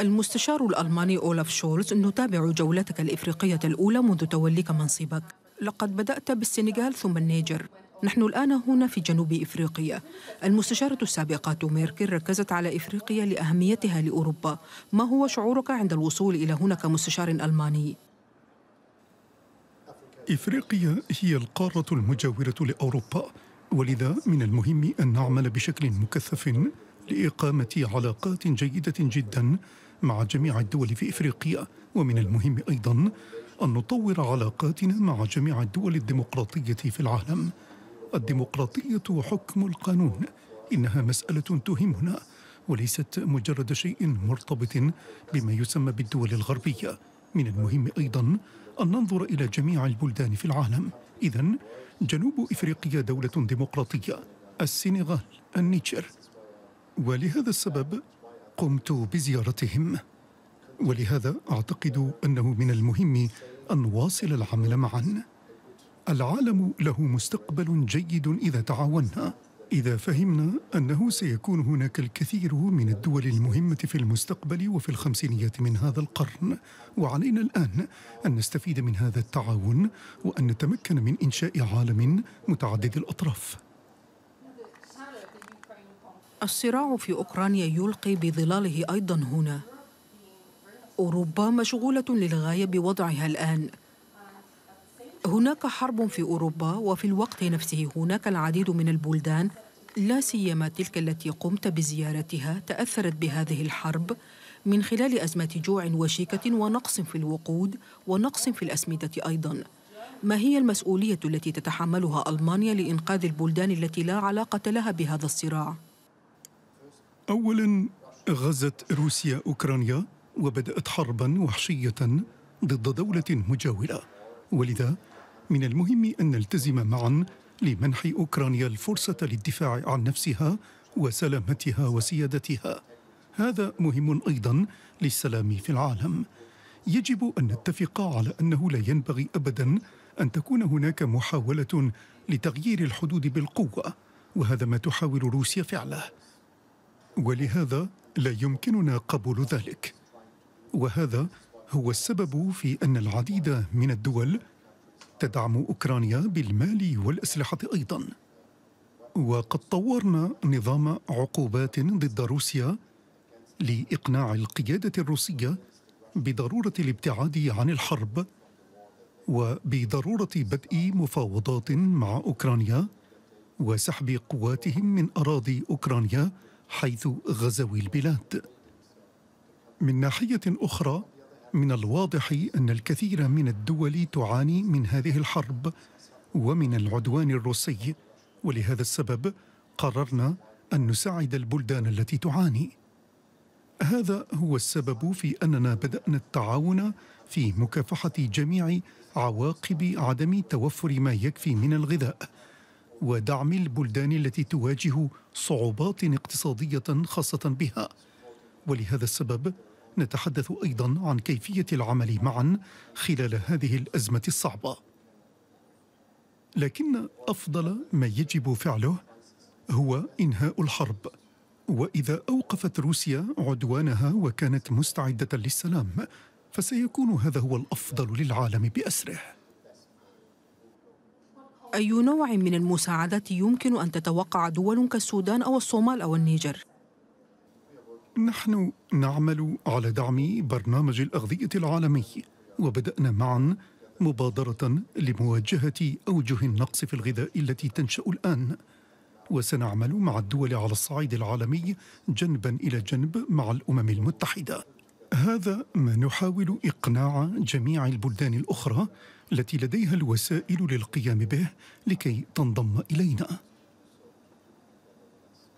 المستشار الألماني أولاف شولز نتابع جولتك الإفريقية الأولى منذ توليك منصبك لقد بدأت بالسنغال ثم النيجر نحن الآن هنا في جنوب إفريقيا المستشارة السابقة ميركل ركزت على إفريقيا لأهميتها لأوروبا ما هو شعورك عند الوصول إلى هنا كمستشار ألماني؟ إفريقيا هي القارة المجاورة لأوروبا ولذا من المهم أن نعمل بشكل مكثف لإقامة علاقات جيدة جداً مع جميع الدول في افريقيا ومن المهم ايضا ان نطور علاقاتنا مع جميع الدول الديمقراطيه في العالم الديمقراطيه حكم القانون انها مساله تهمنا وليست مجرد شيء مرتبط بما يسمى بالدول الغربيه من المهم ايضا ان ننظر الى جميع البلدان في العالم اذا جنوب افريقيا دوله ديمقراطيه السنغال النيجر ولهذا السبب قمت بزيارتهم ولهذا اعتقد انه من المهم ان نواصل العمل معا العالم له مستقبل جيد اذا تعاوننا اذا فهمنا انه سيكون هناك الكثير من الدول المهمه في المستقبل وفي الخمسينيات من هذا القرن وعلينا الان ان نستفيد من هذا التعاون وان نتمكن من انشاء عالم متعدد الاطراف الصراع في أوكرانيا يلقي بظلاله أيضا هنا أوروبا مشغولة للغاية بوضعها الآن هناك حرب في أوروبا وفي الوقت نفسه هناك العديد من البلدان لا سيما تلك التي قمت بزيارتها تأثرت بهذه الحرب من خلال أزمة جوع وشيكة ونقص في الوقود ونقص في الأسمدة أيضاً ما هي المسؤولية التي تتحملها ألمانيا لإنقاذ البلدان التي لا علاقة لها بهذا الصراع؟ اولا غزت روسيا اوكرانيا وبدات حربا وحشيه ضد دوله مجاوره ولذا من المهم ان نلتزم معا لمنح اوكرانيا الفرصه للدفاع عن نفسها وسلامتها وسيادتها هذا مهم ايضا للسلام في العالم يجب ان نتفق على انه لا ينبغي ابدا ان تكون هناك محاوله لتغيير الحدود بالقوه وهذا ما تحاول روسيا فعله ولهذا لا يمكننا قبول ذلك وهذا هو السبب في ان العديد من الدول تدعم اوكرانيا بالمال والاسلحه ايضا وقد طورنا نظام عقوبات ضد روسيا لاقناع القياده الروسيه بضروره الابتعاد عن الحرب وبضروره بدء مفاوضات مع اوكرانيا وسحب قواتهم من اراضي اوكرانيا حيث غزوا البلاد من ناحيه اخرى من الواضح ان الكثير من الدول تعاني من هذه الحرب ومن العدوان الروسي ولهذا السبب قررنا ان نساعد البلدان التي تعاني هذا هو السبب في اننا بدانا التعاون في مكافحه جميع عواقب عدم توفر ما يكفي من الغذاء ودعم البلدان التي تواجه صعوبات اقتصادية خاصة بها ولهذا السبب نتحدث أيضا عن كيفية العمل معا خلال هذه الأزمة الصعبة لكن أفضل ما يجب فعله هو إنهاء الحرب وإذا أوقفت روسيا عدوانها وكانت مستعدة للسلام فسيكون هذا هو الأفضل للعالم بأسره أي نوع من المساعدات يمكن أن تتوقع دول كالسودان أو الصومال أو النيجر؟ نحن نعمل على دعم برنامج الأغذية العالمي وبدأنا معا مبادرة لمواجهة أوجه النقص في الغذاء التي تنشأ الآن وسنعمل مع الدول على الصعيد العالمي جنبا إلى جنب مع الأمم المتحدة هذا ما نحاول اقناع جميع البلدان الاخرى التي لديها الوسائل للقيام به لكي تنضم الينا